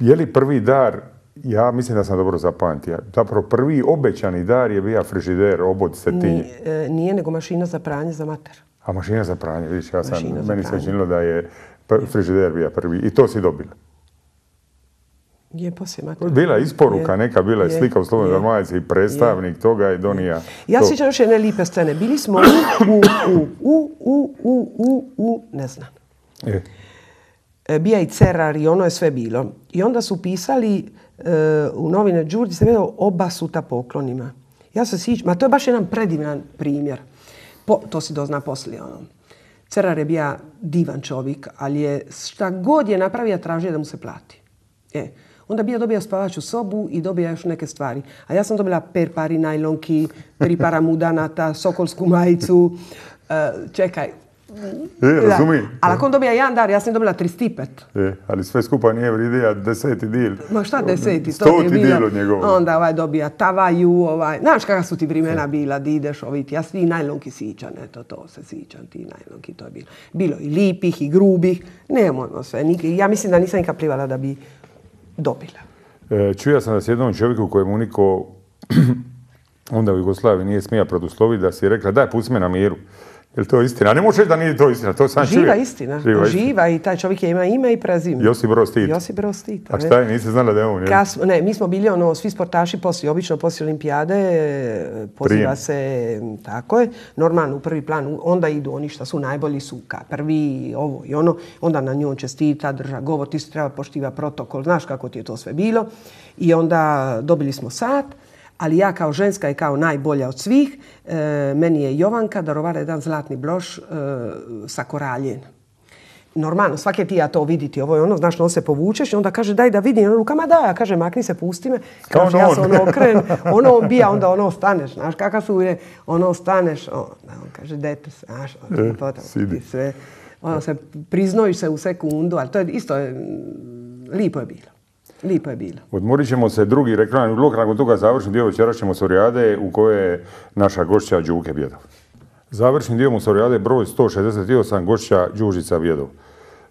Je li prvi dar, ja mislim da sam dobro zapamtio, zapravo prvi obećani dar je bio frižider, obod, setinje. Nije, nego mašina za pranje za mater. A mašina za pranje, vidiš, ja sam, meni se činilo da je frižider bio prvi i to si dobila. Je poslije mater. Bila isporuka neka, bila je, slika u Slobodnoj normalnici, i predstavnik toga je donija. Ja se sjećam još jedne lipe scene. Bili smo u, u, u, u, u, u, u, ne znam. E, bija i Cerar i ono je sve bilo. I onda su pisali e, u novine Đurđi se oba suta poklonima. Ja se si ma to je baš jedan predivan primjer. to si dozna poslije ono. Cerar je bio divan čovjek, ali je šta god je napravio tražio da mu se plati. E. Onda bi ja spavaću sobu i dobija još neke stvari. A ja sam dobila per pari najlonki, tri para mudanata, sokolsku majicu. E, čekaj, ali ako on dobija jedan dar, ja sam dobila 35. E, ali sve skupa nije vridija deseti dil. Ma šta deseti? Stoti to je dil od Onda ovaj dobija tavaju, ovaj... Znaš kakva su ti vrimena bila, di ideš ovit. Ja svi najlonki sićan, eto to se sićan, ti najlonki to je bilo. Bilo i lipih i grubih, nemojmo sve. ja mislim da nisam nikad plivala da bi dobila. E, čuja sam da s jednom čovjeku kojemu niko onda u Jugoslaviji nije smija produsloviti, da si rekla daj pusti me na miru. Je to istina? ne možeš da nije to istina, to sam Živa istina, živa, i taj čovjek je ima ime i prezime. Josip Broz Tito. Josip Broz Tito. A šta niste znali da je on? ne, mi smo bili ono, svi sportaši poslije, obično poslije olimpijade, e, poziva se, tako je, normalno u prvi plan, onda idu oni šta su najbolji suka, prvi, ovo i ono, onda na njom čestita, drža govor, ti se treba poštiva protokol, znaš kako ti je to sve bilo. I onda dobili smo sat, ali ja kao ženska i kao najbolja od svih, e, meni je Jovanka darovala jedan zlatni bloš e, sa koraljen. normalno, svaki ti ja to vidjeti, ovo je ono, znaš, on se povučeš i onda kaže daj da vidim, on rukama da, ja kaže makni se, pusti me, Kao ja se ono okren, ono obija, onda ono staneš, znaš, kakav su je, ono staneš, onda on kaže dete, znaš, e, ti sve, ono se priznojiš se u sekundu, ali to je isto, lipo je bilo. Lipo je bilo. Odmorit ćemo se drugi reklamni blok, nakon toga završni dio večera ćemo Sorijade u kojoj je naša gošća Đuke Bjedov. Završni dio Musorijade broj 168, gošća Đužica Bjedov.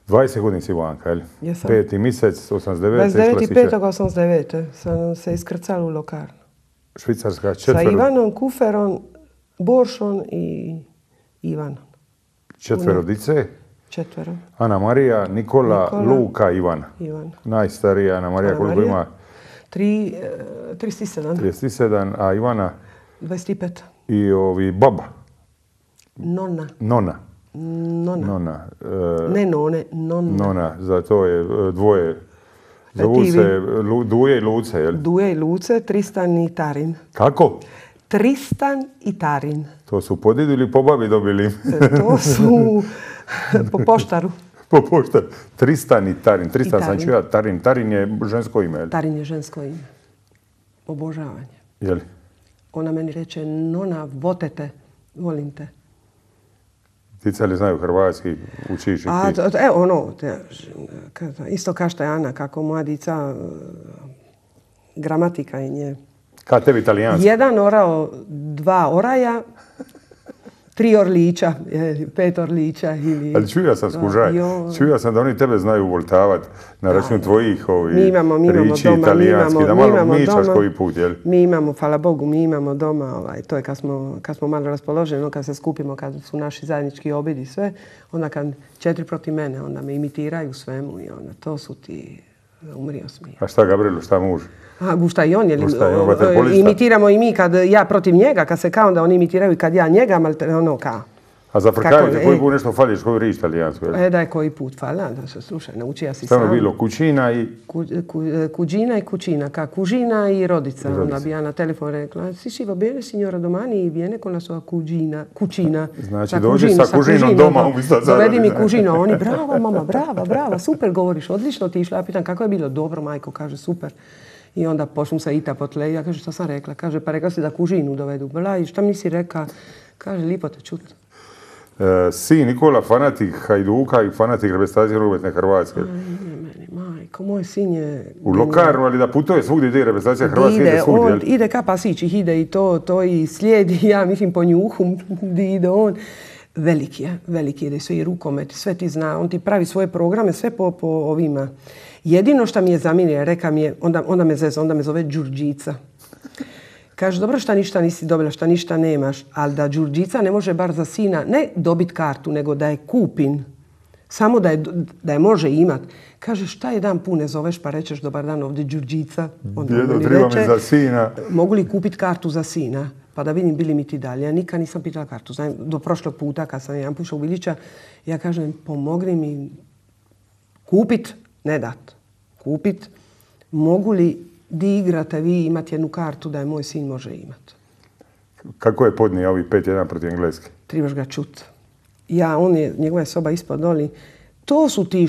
20 godina si vanka, jel? Jesam. Peti mjesec, 89. 29.5.89. Eh, sam se iskrcala u lokarnu. Švicarska četvrva. Sa Ivanom Kuferom, Boršom i Ivanom. Četverodice? Četvero. Ana Marija, Nikola, Nikola Luka, Ivan. Ivan. Najstarija Ana Marija, Ana koliko ima? 3, 37. 37, a Ivana? 25. I ovi baba? Nona. Nona. Nona. Nona. Eh, ne none, Nona. Nona, za to je eh, dvoje. Zovu se eh, Duje i Luce, jel? Duje i Luce, Tristan i Tarin. Kako? Tristan i Tarin. To su podidili po pobavi dobili? to su po poštaru. po poštaru. Tristan i Tarin. Tristan tarin. sam čuo, Tarin. Tarin je žensko ime, je Tarin je žensko ime. Obožavanje. Je li? Ona meni reče, nona, votete, volim te. Ti cijeli znaju hrvatski, učiš i ti... evo ono, te, isto kašta je Ana, kako moja dica, gramatika im je. Ka tebi italijanski? Jedan orao, dva oraja, tri orlića, pet orlića ili... Ali čuja sam skužaj, čuja sam da oni tebe znaju uvoltavati na račun tvojih ovih mi imamo, mi imamo riči doma, mi imamo, da malo mičaš koji put, jel? Mi imamo, hvala Bogu, mi imamo doma, ovaj, to je kad smo, malo raspoloženi, ono kad se skupimo, kad su naši zajednički obidi sve, onda kad četiri protiv mene, onda me imitiraju svemu i onda to su ti Umrio smije. A šta Gabrielu, šta muž? A gušta i on, imitiramo i mi kad ja protiv njega, kad se kao onda oni imitiraju kad ja njega, ali ono kao. A za koji put nešto fališ, koji riš italijansko? E, da je koji put fala, da se slušaj, naučija si sam. bilo kućina i... kuđina i kućina, ka kužina i rodica. onda bi ja na telefon rekla, si šivo, bene signora domani i viene con la kuđina, kućina. Znači, dođe sa kužinom doma umjesto zaradi. Dovedi mi kužina, oni, bravo mama, brava, bravo, super govoriš, odlično ti išla. Ja pitan, kako je bilo? Dobro, majko, kaže, super. I onda počnu se ita po tle. Ja kažu šta sam rekla? Kaže, pa rekla si da kužinu dovedu. Bla, i šta mi si reka? Kaže, lipo te čuti. E, si, Nikola fanatik Hajduka i fanatik reprezentacije rukometne Hrvatske. meni, majko, moj sin je... U Lokaru, ali da putuje svugdje ide reprezentacija Hrvatske, ide, ide svugdje. ide ka pasićih, ide i to, to i slijedi, ja mislim po njuhu, gdje ide on. Veliki je, veliki je, sve i rukomet, sve ti zna, on ti pravi svoje programe, sve po, ovima. Jedino što mi je zamirio, reka mi je, onda, me onda me zove Đurđica. Kaže, dobro šta ništa nisi dobila, šta ništa nemaš, ali da Đurđica ne može bar za sina ne dobit kartu, nego da je kupin. Samo da je, može imat. Kaže, šta jedan pun ne zoveš pa rečeš dobar dan ovdje Đurđica. Onda za sina. Mogu li kupit kartu za sina? Pa da vidim bili mi ti dalje. Ja nikad nisam pitala kartu. Znam, do prošlog puta kad sam jedan pušao u ja kažem, pomogni mi kupit, ne dat. Kupit, mogu li di igrate vi imati jednu kartu da je moj sin može imati. Kako je podnije ovi 5-1 protiv Engleske? Trebaš ga čut. Ja, on je, njegova je soba ispod doli. To su ti,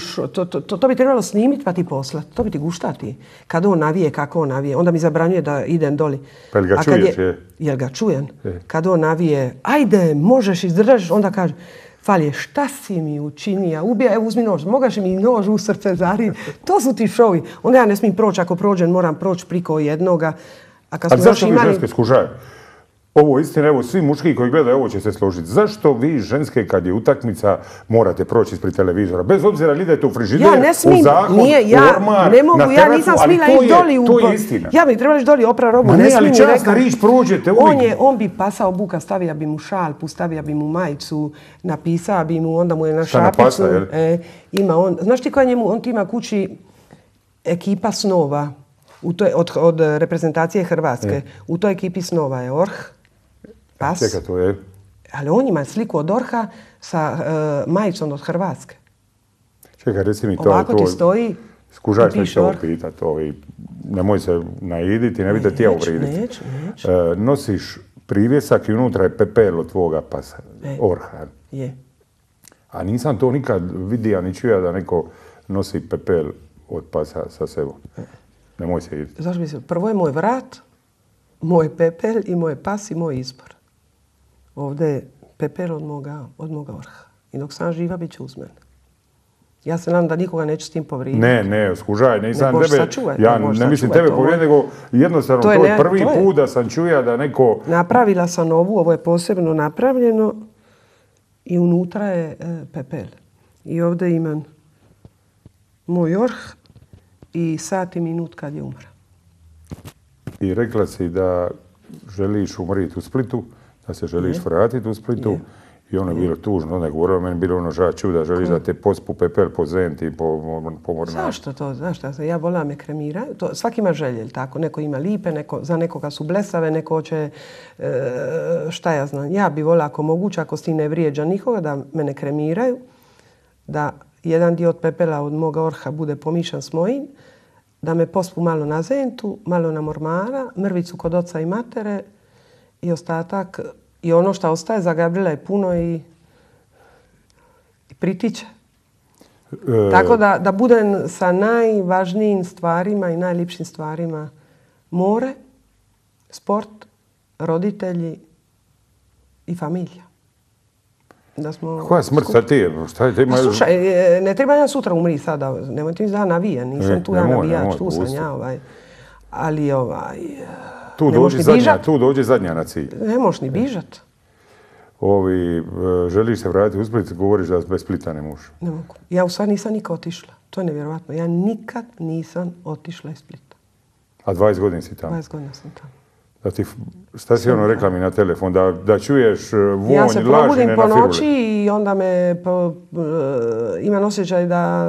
to, bi trebalo snimiti pa ti poslat'. To bi ti guštati. Kad on navije, kako on navije. Onda mi zabranjuje da idem doli. Pa jel ga čuješ? Je, Jel ga čujem? E. Kad on navije, ajde, možeš, izdržaš, onda kaže, Falje, šta si mi učinija? Ubija, evo uzmi nož. Mogaš mi nož u srce zari. To su ti šovi. Onda ja ne smijem proći. Ako prođem, moram proći priko jednoga. A kad zašto ženske ovo je istina, evo svi muški koji gledaju ovo će se složiti. Zašto vi ženske kad je utakmica morate proći ispred televizora? Bez obzira li idete u frižider, ja ne u ja, u ne mogu, na ja nisam smila i u... To je istina. Ja bih trebala doli opra robu, ne, ali rič prođete On, je, on bi pasao buka, stavio bi mu šalpu, stavio bi mu majicu, napisao bi mu, onda mu je na šapicu. E, ima on, znaš ti koja njemu, on ti ima kući ekipa snova. od, reprezentacije Hrvatske. U toj ekipi snova je Orh, pas. to je. Ali on ima sliku od Orha sa e, majicom od Hrvatske. Čekaj, reci mi to. Ovako ti stoji. Skužaj što ću ovo pitat. Ovaj, se naiditi, ne bi te tijelo vriditi. nosiš privjesak i unutra je pepel od tvoga pasa. E. Orha. Je. A nisam to nikad vidio ni čuja da neko nosi pepel od pasa sa sebom. E. Nemoj se iditi. prvo je moj vrat, moj pepel i moj pas i moj izbor. Ovdje je pepel od moga, od orha. I dok sam živa, bit će uz Ja se nadam da nikoga neću s tim povrijediti. Ne, ne, skužaj, ne tebe, Sačuvaj, ja ne, mislim tebe povrijediti, nego jednostavno to je, prvi put da sam čuja da neko... Napravila sam ovu, ovo je posebno napravljeno i unutra je e, pepel. I ovdje imam moj orh i sat i minut kad je umra. I rekla si da želiš umriti u Splitu da se želiš vratiti u Splitu. I ono je bilo tužno, onda je govorilo, meni bilo ono žal čuda, želiš da te pospu pepel po zenti, po, po Zašto to? Znaš ja volam me kremira. To, svaki ima želje, tako? Neko ima lipe, za nekoga su blesave, neko hoće, e, šta ja znam. Ja bi volila ako moguće, ako si ne vrijeđa nikoga, da mene kremiraju, da jedan dio od pepela od moga orha bude pomišan s mojim, da me pospu malo na zentu, malo na mormara, mrvicu kod oca i matere, i ostatak i ono što ostaje za Gabriela je puno i, i pritiče. E, Tako da, budem sa najvažnijim stvarima i najljepšim stvarima more, sport, roditelji i familija. Da smo... Koja Šta je, e, ne treba ja sutra umri sada, nemojte mi da navija, nisam e, tu ja navijač, tu sam ja ovaj. Ali ovaj... Tu dođe dođi zadnja, tu zadnja na cilj. Ne možeš ni bižat. Ovi, e, želiš se vratiti u Split, govoriš da bez Splita ne možeš. Ne mogu. Ja u sad nisam nikad otišla. To je nevjerojatno. Ja nikad nisam otišla iz Splita. A 20 godina si tamo? 20 godina sam tamo da znači, šta si ono rekla mi na telefon, da, čuješ e, vonj, ja se probudim po noći i onda me, ima e, imam osjećaj da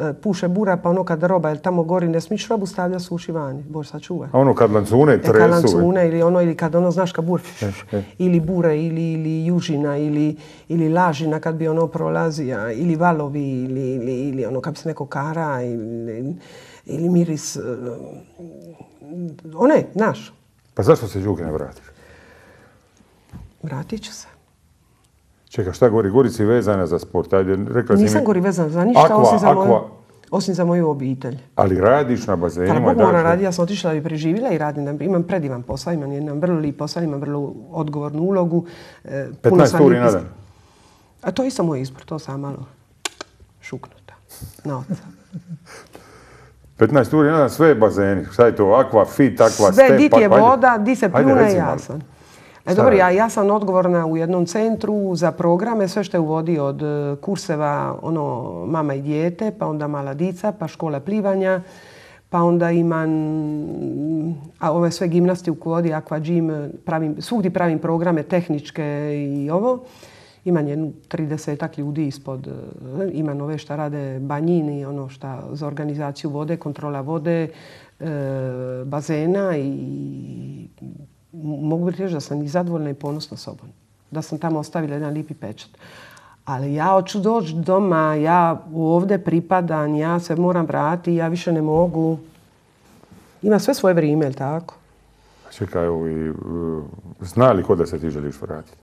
e, puše bura, pa ono kad roba, jer tamo gori ne smiješ robu stavlja vani bož sačuvaj. A ono kad lancune tresu. kad lancune ili ono, ili kad ono, znaš, kad bur, ili bure, ili, ili južina, ili, ili lažina kad bi ono prolazio ili valovi, ili, ono kad bi se neko kara, ili, ili miris, one, znaš, pa zašto se Đuke ne vratiš? Vratit ću se. Čekaj, šta govori? Gorici vezana za sport. Ajde, rekla Nisam mi... gori vezana za ništa, osim, za moju, obitelj. Ali radiš na bazenima? Tako moram dakle. raditi, ja sam otišla i preživjela i radim. Imam predivan posao, imam jedan vrlo lip posao, imam vrlo odgovornu ulogu. 15 e, turi na dan? A to je isto moj izbor, to sam malo šuknuta na oca. 15 uri, jedan sve je bazeni. Šta je to? Aqua, fit, aqua, sve, di je voda, di se pljune, jasan. E, dobro, ja, ja sam odgovorna u jednom centru za programe, sve što je uvodi od e, kurseva ono, mama i dijete, pa onda mala dica, pa škola plivanja, pa onda imam a ove sve gimnasti vodi, aqua gym, pravim, svugdje pravim programe tehničke i ovo. Imam jednu 30 ljudi ispod, e, ima nove šta rade banjini, ono šta za organizaciju vode, kontrola vode, e, bazena i mogu biti reći da sam i zadovoljna i ponosna sobom. Da sam tamo ostavila jedan lipi pečat. Ali ja hoću doći doma, ja ovdje pripadam, ja se moram vratiti, ja više ne mogu. Ima sve svoje vrijeme, jel tako? Čekaj, i, e, zna li kod da se ti želiš vratiti?